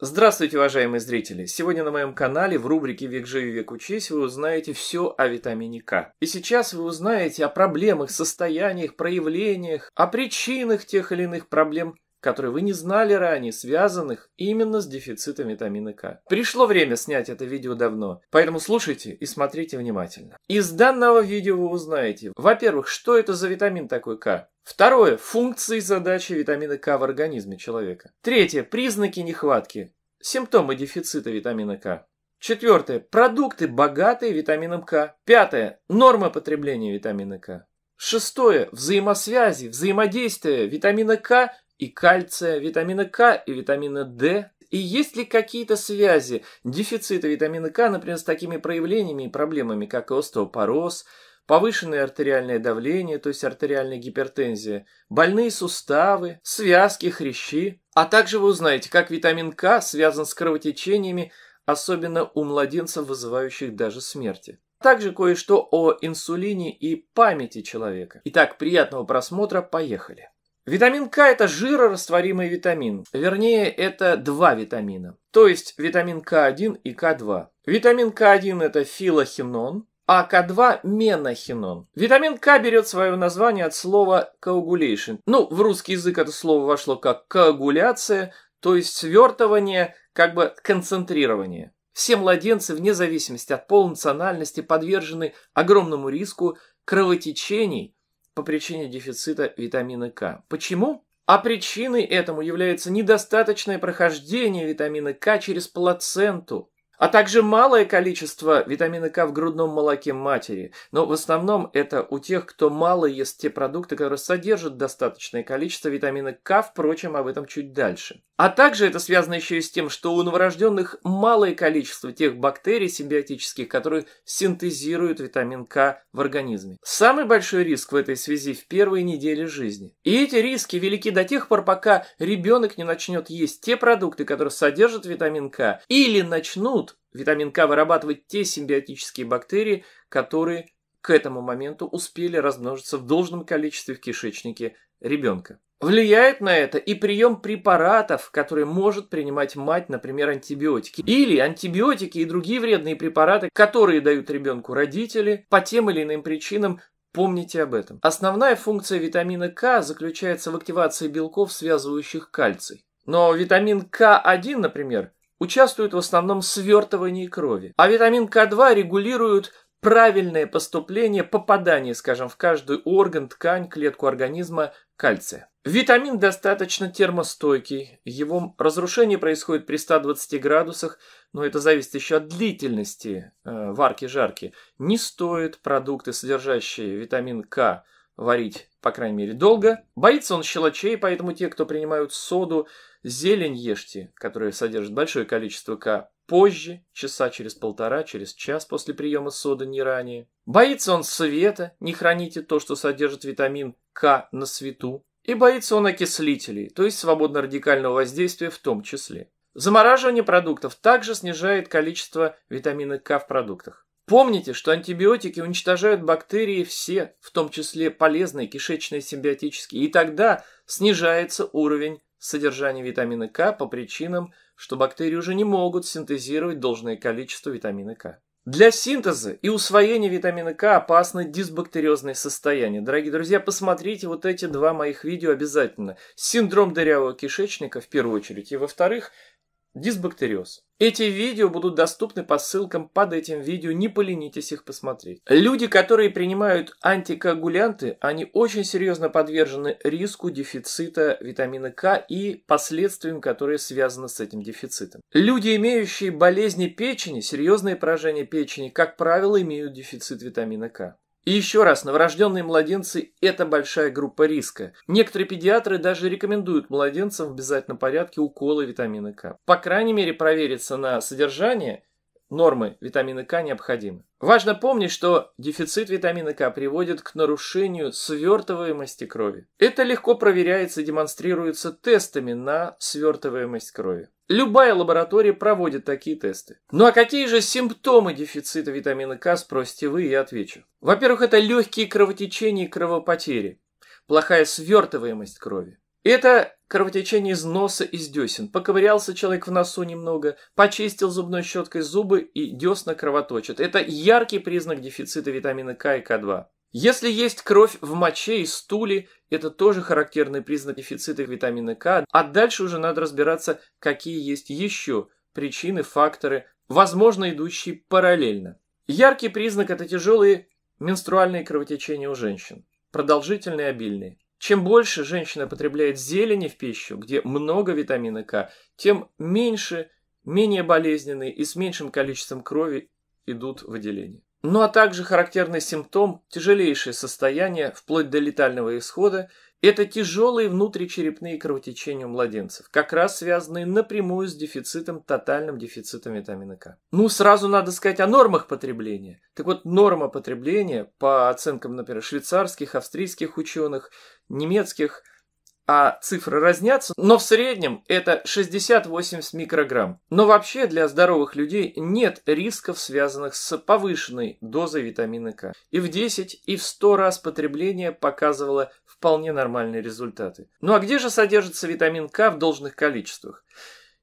Здравствуйте, уважаемые зрители! Сегодня на моем канале в рубрике «Век живи, век учись» вы узнаете все о витамине К. И сейчас вы узнаете о проблемах, состояниях, проявлениях, о причинах тех или иных проблем – которые вы не знали ранее, связанных именно с дефицитом витамина К. Пришло время снять это видео давно, поэтому слушайте и смотрите внимательно. Из данного видео вы узнаете, во-первых, что это за витамин такой К, второе, функции и задачи витамина К в организме человека, третье, признаки нехватки, симптомы дефицита витамина К. Четвертое. Продукты, богатые витамином К. Пятое. Норма потребления витамина К. Шестое. Взаимосвязи, взаимодействие витамина К и кальция, витамина К и витамина D? И есть ли какие-то связи дефицита витамина К, например, с такими проявлениями и проблемами, как остеопороз, повышенное артериальное давление, то есть артериальная гипертензия, больные суставы, связки, хрящи. А также вы узнаете, как витамин К связан с кровотечениями, особенно у младенцев, вызывающих даже смерти. Также кое-что о инсулине и памяти человека. Итак, приятного просмотра, поехали! Витамин К – это жирорастворимый витамин. Вернее, это два витамина. То есть витамин К1 и К2. Витамин К1 – это филохинон, а К2 – менахинон. Витамин К берет свое название от слова коагулейшн. Ну, в русский язык это слово вошло как коагуляция, то есть свертывание, как бы концентрирование. Все младенцы, вне зависимости от пола национальности, подвержены огромному риску кровотечений по причине дефицита витамина К. Почему? А причиной этому является недостаточное прохождение витамина К через плаценту а также малое количество витамина К в грудном молоке матери. Но в основном это у тех, кто мало ест те продукты, которые содержат достаточное количество витамина К, впрочем, об этом чуть дальше. А также это связано еще и с тем, что у новорожденных малое количество тех бактерий симбиотических, которые синтезируют витамин К в организме. Самый большой риск в этой связи в первые недели жизни. И эти риски велики до тех пор, пока ребенок не начнет есть те продукты, которые содержат витамин К, или начнут начнут витамин К вырабатывать те симбиотические бактерии, которые к этому моменту успели размножиться в должном количестве в кишечнике ребенка. Влияет на это и прием препаратов, которые может принимать мать, например, антибиотики. Или антибиотики и другие вредные препараты, которые дают ребенку родители по тем или иным причинам, Помните об этом. Основная функция витамина К заключается в активации белков, связывающих кальций. Но витамин К1, например, участвуют в основном свертывании крови, а витамин К2 регулирует правильное поступление, попадание, скажем, в каждый орган, ткань, клетку организма кальция. Витамин достаточно термостойкий, его разрушение происходит при 120 градусах, но это зависит еще от длительности э, варки-жарки. Не стоит продукты, содержащие витамин К, варить, по крайней мере, долго. Боится он щелочей, поэтому те, кто принимают соду, зелень ешьте, которая содержит большое количество К, позже, часа через полтора, через час после приема соды, не ранее. Боится он света, не храните то, что содержит витамин К на свету. И боится он окислителей, то есть свободно-радикального воздействия в том числе. Замораживание продуктов также снижает количество витамина К в продуктах. Помните, что антибиотики уничтожают бактерии все, в том числе полезные кишечные симбиотические, и тогда снижается уровень содержания витамина К по причинам, что бактерии уже не могут синтезировать должное количество витамина К. Для синтеза и усвоения витамина К опасны дисбактериозные состояния. Дорогие друзья, посмотрите вот эти два моих видео обязательно. Синдром дырявого кишечника в первую очередь. И во-вторых, дисбактериоз. Эти видео будут доступны по ссылкам под этим видео, не поленитесь их посмотреть. Люди, которые принимают антикоагулянты, они очень серьезно подвержены риску дефицита витамина К и последствиям, которые связаны с этим дефицитом. Люди, имеющие болезни печени, серьезные поражения печени, как правило, имеют дефицит витамина К. И еще раз, новорожденные младенцы – это большая группа риска. Некоторые педиатры даже рекомендуют младенцам в обязательном порядке уколы витамина К. По крайней мере, провериться на содержание нормы витамина К необходимы. Важно помнить, что дефицит витамина К приводит к нарушению свертываемости крови. Это легко проверяется и демонстрируется тестами на свертываемость крови. Любая лаборатория проводит такие тесты. Ну а какие же симптомы дефицита витамина К, спросите вы, я отвечу. Во-первых, это легкие кровотечения и кровопотери, плохая свертываемость крови. Это кровотечение из носа, из десен. Поковырялся человек в носу немного, почистил зубной щеткой зубы и десна кровоточат. Это яркий признак дефицита витамина К и К2. Если есть кровь в моче и стуле, это тоже характерный признак дефицита витамина К, а дальше уже надо разбираться, какие есть еще причины, факторы, возможно, идущие параллельно. Яркий признак – это тяжелые менструальные кровотечения у женщин, продолжительные и обильные. Чем больше женщина потребляет зелени в пищу, где много витамина К, тем меньше, менее болезненные и с меньшим количеством крови идут выделения. Ну а также характерный симптом – тяжелейшее состояние, вплоть до летального исхода – это тяжелые внутричерепные кровотечения у младенцев, как раз связанные напрямую с дефицитом, тотальным дефицитом витамина К. Ну, сразу надо сказать о нормах потребления. Так вот, норма потребления, по оценкам, например, швейцарских, австрийских ученых, немецких, а цифры разнятся, но в среднем это 60-80 микрограмм. Но вообще для здоровых людей нет рисков, связанных с повышенной дозой витамина К. И в 10, и в 100 раз потребление показывало вполне нормальные результаты. Ну а где же содержится витамин К в должных количествах?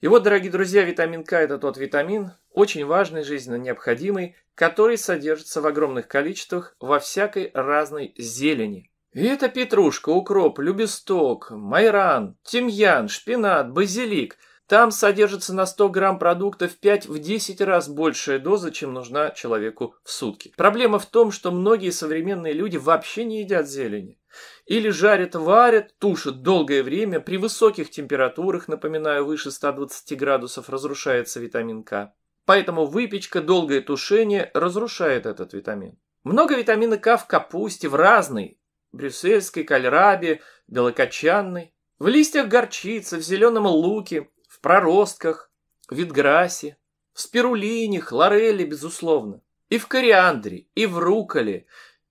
И вот, дорогие друзья, витамин К – это тот витамин, очень важный, жизненно необходимый, который содержится в огромных количествах во всякой разной зелени. И это петрушка, укроп, любисток, майран, тимьян, шпинат, базилик. Там содержится на 100 грамм продукта в 5 в 10 раз большая доза, чем нужна человеку в сутки. Проблема в том, что многие современные люди вообще не едят зелени. Или жарят, варят, тушат долгое время, при высоких температурах, напоминаю, выше 120 градусов, разрушается витамин К. Поэтому выпечка, долгое тушение разрушает этот витамин. Много витамина К в капусте, в разной. Брюссельской, кальрабе, белокочанной. В листьях горчицы, в зеленом луке, в проростках, в видграсе, в спирулине, хлореле, безусловно. И в кориандре, и в руколе,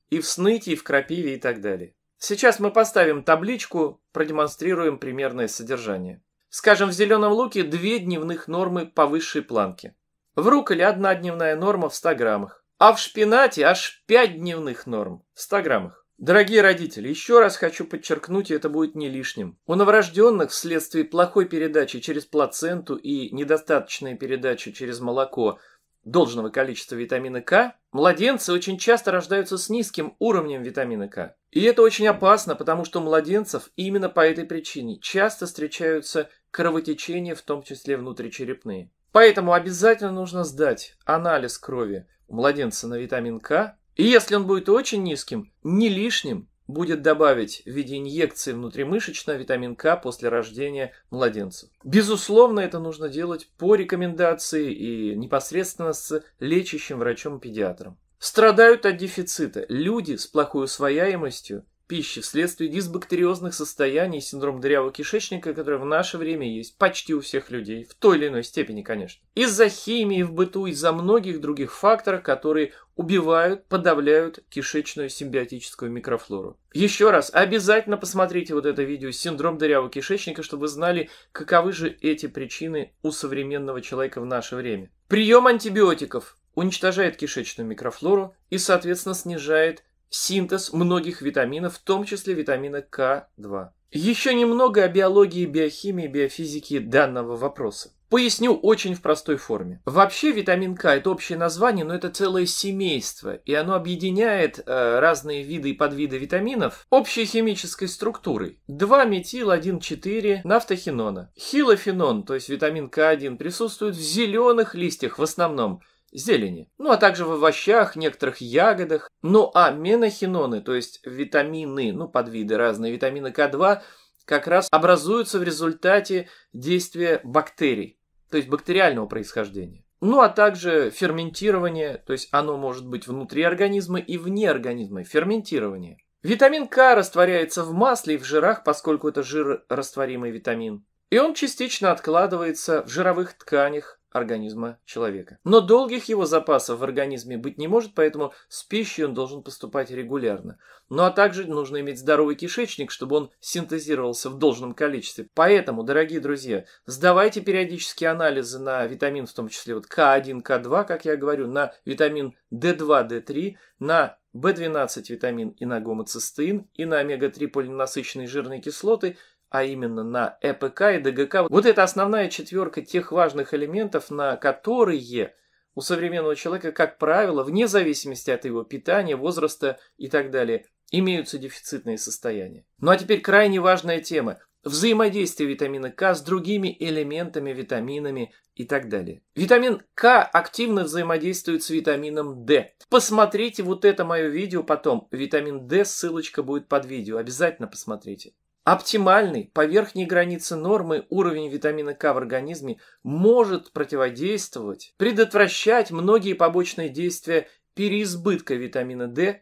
и в сныте, и в крапиве и так далее. Сейчас мы поставим табличку, продемонстрируем примерное содержание. Скажем, в зеленом луке две дневных нормы по высшей планке. В руколе одна дневная норма в 100 граммах. А в шпинате аж 5 дневных норм в 100 граммах. Дорогие родители, еще раз хочу подчеркнуть, и это будет не лишним. У новорожденных вследствие плохой передачи через плаценту и недостаточной передачи через молоко должного количества витамина К, младенцы очень часто рождаются с низким уровнем витамина К. И это очень опасно, потому что у младенцев именно по этой причине часто встречаются кровотечения, в том числе внутричерепные. Поэтому обязательно нужно сдать анализ крови у младенца на витамин К. И если он будет очень низким, не лишним, будет добавить в виде инъекции внутримышечно витамин К после рождения младенца. Безусловно, это нужно делать по рекомендации и непосредственно с лечащим врачом-педиатром. Страдают от дефицита люди с плохой усвояемостью пищи вследствие дисбактериозных состояний и синдром дырявого кишечника, который в наше время есть почти у всех людей, в той или иной степени, конечно. Из-за химии в быту, из-за многих других факторов, которые убивают, подавляют кишечную симбиотическую микрофлору. Еще раз, обязательно посмотрите вот это видео «Синдром дырявого кишечника», чтобы вы знали, каковы же эти причины у современного человека в наше время. Прием антибиотиков уничтожает кишечную микрофлору и, соответственно, снижает синтез многих витаминов, в том числе витамина К2. Еще немного о биологии, биохимии, биофизике данного вопроса. Поясню очень в простой форме. Вообще витамин К это общее название, но это целое семейство, и оно объединяет э, разные виды и подвиды витаминов общей химической структурой. 2 метил 1,4 нафтохинона. Хилофенон, то есть витамин К1, присутствует в зеленых листьях в основном, зелени, ну а также в овощах, некоторых ягодах. Ну а менохиноны, то есть витамины, ну подвиды разные, витамины К2, как раз образуются в результате действия бактерий, то есть бактериального происхождения. Ну а также ферментирование, то есть оно может быть внутри организма и вне организма, ферментирование. Витамин К растворяется в масле и в жирах, поскольку это жирорастворимый витамин. И он частично откладывается в жировых тканях, организма человека. Но долгих его запасов в организме быть не может, поэтому с пищей он должен поступать регулярно. Ну а также нужно иметь здоровый кишечник, чтобы он синтезировался в должном количестве. Поэтому, дорогие друзья, сдавайте периодически анализы на витамин, в том числе вот К1, К2, как я говорю, на витамин D2, D3, на в 12 витамин и на гомоцистеин, и на омега-3 полиненасыщенные жирные кислоты – а именно на ЭПК и ДГК. Вот это основная четверка тех важных элементов, на которые у современного человека, как правило, вне зависимости от его питания, возраста и так далее, имеются дефицитные состояния. Ну а теперь крайне важная тема – взаимодействие витамина К с другими элементами, витаминами и так далее. Витамин К активно взаимодействует с витамином D. Посмотрите вот это мое видео потом. Витамин D, ссылочка будет под видео, обязательно посмотрите. Оптимальный по верхней границе нормы уровень витамина К в организме может противодействовать, предотвращать многие побочные действия переизбытка витамина D,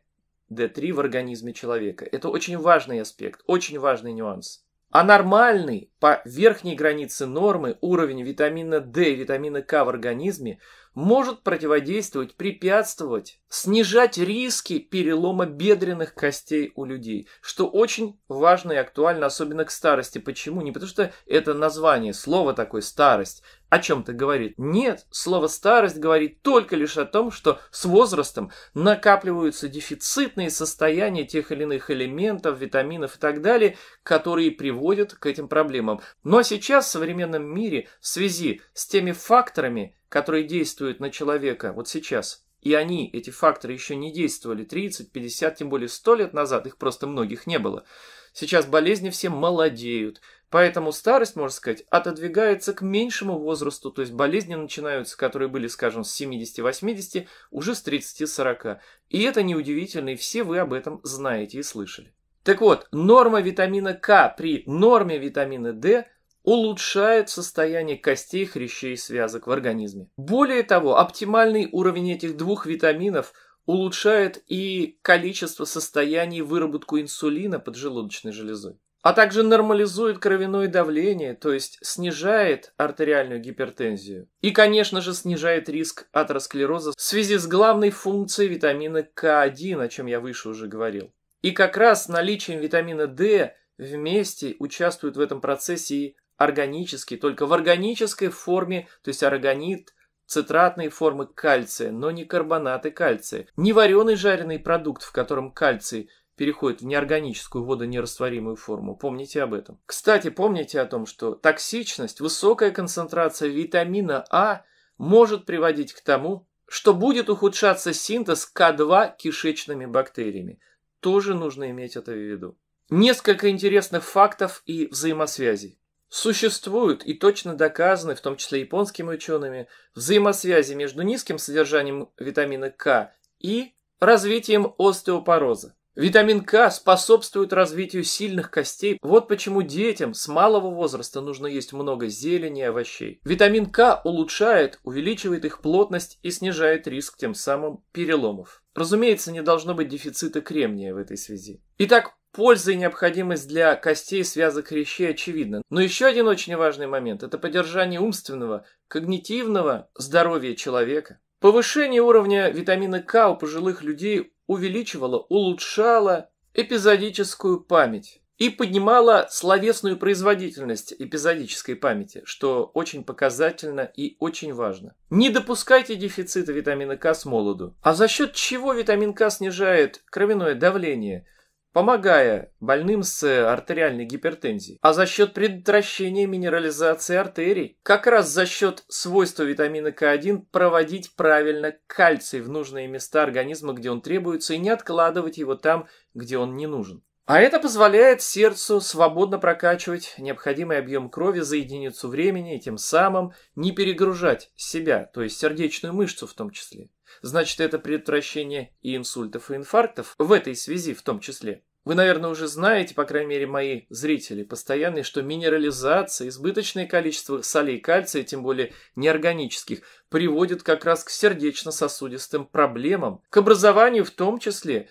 D3 в организме человека. Это очень важный аспект, очень важный нюанс. А нормальный по верхней границе нормы уровень витамина D и витамина К в организме может противодействовать, препятствовать, снижать риски перелома бедренных костей у людей, что очень важно и актуально, особенно к старости. Почему? Не потому что это название, слово такое «старость», о чем-то говорит. Нет, слово «старость» говорит только лишь о том, что с возрастом накапливаются дефицитные состояния тех или иных элементов, витаминов и так далее, которые приводят к этим проблемам. Но ну, а сейчас в современном мире в связи с теми факторами, которые действуют на человека вот сейчас, и они, эти факторы, еще не действовали 30, 50, тем более 100 лет назад, их просто многих не было. Сейчас болезни все молодеют, Поэтому старость, можно сказать, отодвигается к меньшему возрасту, то есть болезни начинаются, которые были, скажем, с 70-80, уже с 30-40. И это неудивительно, и все вы об этом знаете и слышали. Так вот, норма витамина К при норме витамина D улучшает состояние костей, хрящей и связок в организме. Более того, оптимальный уровень этих двух витаминов – улучшает и количество состояний выработку инсулина поджелудочной железой а также нормализует кровяное давление, то есть снижает артериальную гипертензию. И, конечно же, снижает риск атеросклероза в связи с главной функцией витамина К1, о чем я выше уже говорил. И как раз с наличием витамина D вместе участвуют в этом процессе и органические, только в органической форме, то есть органит, цитратные формы кальция, но не карбонаты кальция, не вареный жареный продукт, в котором кальций переходит в неорганическую водонерастворимую форму. Помните об этом. Кстати, помните о том, что токсичность, высокая концентрация витамина А может приводить к тому, что будет ухудшаться синтез К2 кишечными бактериями. Тоже нужно иметь это в виду. Несколько интересных фактов и взаимосвязей. Существуют и точно доказаны, в том числе японскими учеными, взаимосвязи между низким содержанием витамина К и развитием остеопороза. Витамин К способствует развитию сильных костей. Вот почему детям с малого возраста нужно есть много зелени и овощей. Витамин К улучшает, увеличивает их плотность и снижает риск тем самым переломов. Разумеется, не должно быть дефицита кремния в этой связи. Итак, Польза и необходимость для костей связок хрящей очевидна. Но еще один очень важный момент – это поддержание умственного, когнитивного здоровья человека. Повышение уровня витамина К у пожилых людей увеличивала, улучшала эпизодическую память и поднимала словесную производительность эпизодической памяти, что очень показательно и очень важно. Не допускайте дефицита витамина К с молоду. А за счет чего витамин К снижает кровяное давление – помогая больным с э, артериальной гипертензией, а за счет предотвращения минерализации артерий, как раз за счет свойства витамина К1 проводить правильно кальций в нужные места организма, где он требуется, и не откладывать его там, где он не нужен. А это позволяет сердцу свободно прокачивать необходимый объем крови за единицу времени и тем самым не перегружать себя, то есть сердечную мышцу в том числе. Значит, это предотвращение и инсультов, и инфарктов в этой связи в том числе. Вы, наверное, уже знаете, по крайней мере, мои зрители постоянные, что минерализация, избыточное количество солей кальция, тем более неорганических, приводит как раз к сердечно-сосудистым проблемам, к образованию в том числе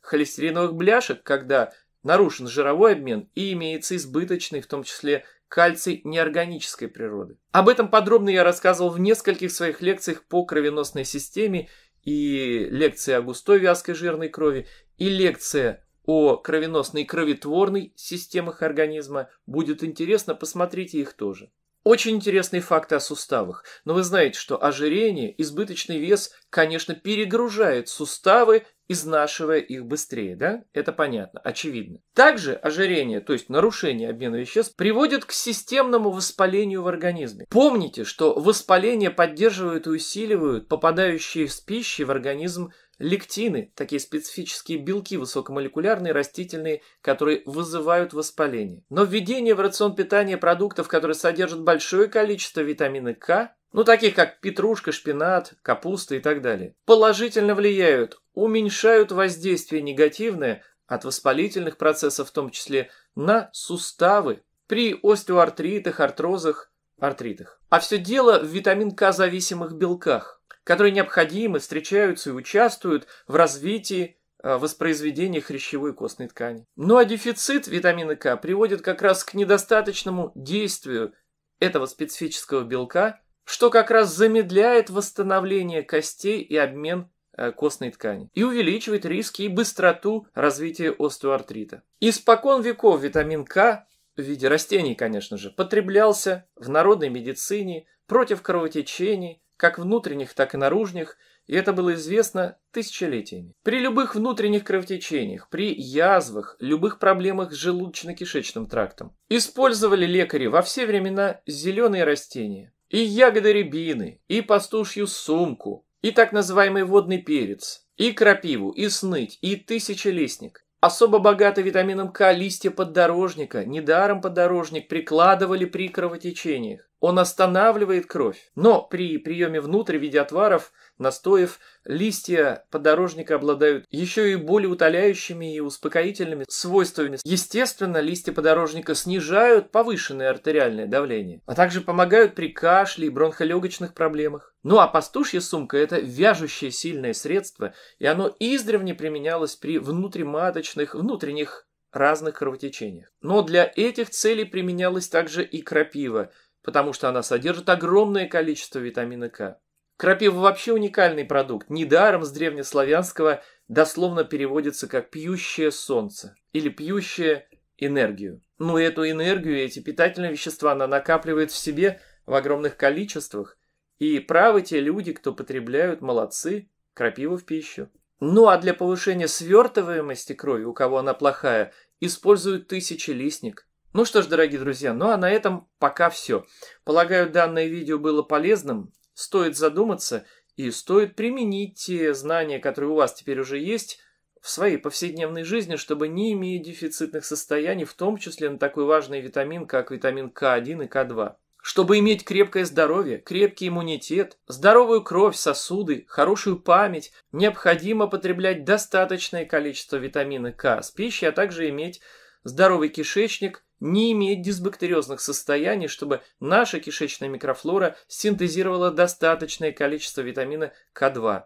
холестериновых бляшек, когда нарушен жировой обмен и имеется избыточный, в том числе кальций неорганической природы. Об этом подробно я рассказывал в нескольких своих лекциях по кровеносной системе и лекции о густой вязкой жирной крови, и лекция о кровеносной и кроветворной системах организма. Будет интересно, посмотрите их тоже. Очень интересные факты о суставах, но вы знаете, что ожирение, избыточный вес, конечно, перегружает суставы, изнашивая их быстрее, да? Это понятно, очевидно. Также ожирение, то есть нарушение обмена веществ, приводит к системному воспалению в организме. Помните, что воспаление поддерживают и усиливают попадающие с пищей в организм Лектины – такие специфические белки высокомолекулярные, растительные, которые вызывают воспаление. Но введение в рацион питания продуктов, которые содержат большое количество витамина К, ну таких как петрушка, шпинат, капуста и так далее, положительно влияют, уменьшают воздействие негативное от воспалительных процессов в том числе на суставы при остеоартритах, артрозах, артритах. А все дело в витамин К зависимых белках которые необходимы, встречаются и участвуют в развитии э, воспроизведения хрящевой костной ткани. Ну а дефицит витамина К приводит как раз к недостаточному действию этого специфического белка, что как раз замедляет восстановление костей и обмен э, костной ткани и увеличивает риски и быстроту развития остеоартрита. Испокон веков витамин К в виде растений, конечно же, потреблялся в народной медицине против кровотечений, как внутренних, так и наружных, и это было известно тысячелетиями. При любых внутренних кровотечениях, при язвах, любых проблемах с желудочно-кишечным трактом использовали лекари во все времена зеленые растения. И ягоды рябины, и пастушью сумку, и так называемый водный перец, и крапиву, и сныть, и тысячелистник. Особо богаты витамином К листья поддорожника, недаром поддорожник прикладывали при кровотечениях. Он останавливает кровь, но при приеме внутрь в виде отваров, настоев, листья подорожника обладают еще и более утоляющими и успокоительными свойствами. Естественно, листья подорожника снижают повышенное артериальное давление, а также помогают при кашле и бронхолегочных проблемах. Ну а пастушья сумка – это вяжущее сильное средство, и оно издревне применялось при внутриматочных, внутренних разных кровотечениях. Но для этих целей применялась также и крапива – потому что она содержит огромное количество витамина К. Крапива вообще уникальный продукт. Недаром с древнеславянского дословно переводится как «пьющее солнце» или «пьющее энергию». Но ну, эту энергию, эти питательные вещества она накапливает в себе в огромных количествах. И правы те люди, кто потребляют, молодцы, крапиву в пищу. Ну а для повышения свертываемости крови, у кого она плохая, используют тысячелистник. Ну что ж, дорогие друзья, ну а на этом пока все. Полагаю, данное видео было полезным. Стоит задуматься и стоит применить те знания, которые у вас теперь уже есть, в своей повседневной жизни, чтобы не иметь дефицитных состояний, в том числе на такой важный витамин, как витамин К1 и К2. Чтобы иметь крепкое здоровье, крепкий иммунитет, здоровую кровь, сосуды, хорошую память, необходимо потреблять достаточное количество витамина К с пищей, а также иметь здоровый кишечник не имеет дисбактериозных состояний, чтобы наша кишечная микрофлора синтезировала достаточное количество витамина К2.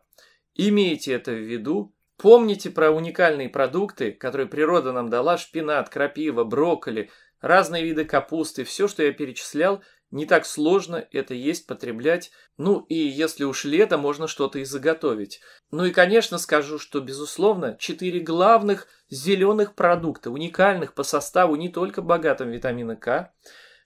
Имейте это в виду, помните про уникальные продукты, которые природа нам дала, шпинат, крапива, брокколи, разные виды капусты, все, что я перечислял, не так сложно это есть, потреблять. Ну и если уж лето, можно что-то и заготовить. Ну и, конечно, скажу, что, безусловно, четыре главных зеленых продукта, уникальных по составу, не только богатым витамина К,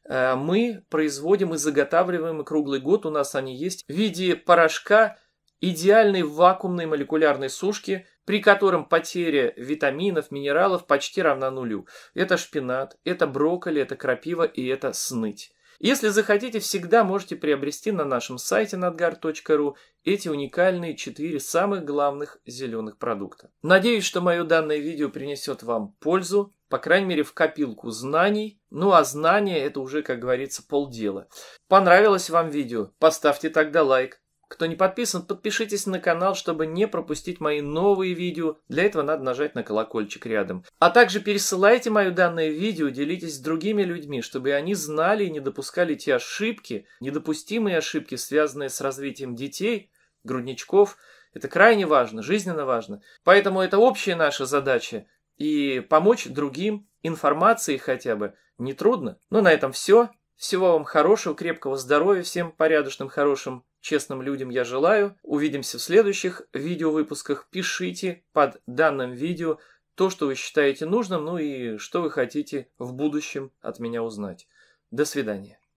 э, мы производим и заготавливаем, и круглый год у нас они есть, в виде порошка идеальной вакуумной молекулярной сушки, при котором потеря витаминов, минералов почти равна нулю. Это шпинат, это брокколи, это крапива и это сныть. Если захотите, всегда можете приобрести на нашем сайте надгар.ру эти уникальные четыре самых главных зеленых продукта. Надеюсь, что мое данное видео принесет вам пользу, по крайней мере в копилку знаний. Ну а знания это уже, как говорится, полдела. Понравилось вам видео? Поставьте тогда лайк. Кто не подписан, подпишитесь на канал, чтобы не пропустить мои новые видео. Для этого надо нажать на колокольчик рядом. А также пересылайте мое данное видео, делитесь с другими людьми, чтобы они знали и не допускали те ошибки, недопустимые ошибки, связанные с развитием детей, грудничков. Это крайне важно, жизненно важно. Поэтому это общая наша задача. И помочь другим информацией хотя бы нетрудно. Ну, на этом все. Всего вам хорошего, крепкого здоровья, всем порядочным, хорошим честным людям я желаю. Увидимся в следующих видео выпусках. Пишите под данным видео то, что вы считаете нужным, ну и что вы хотите в будущем от меня узнать. До свидания.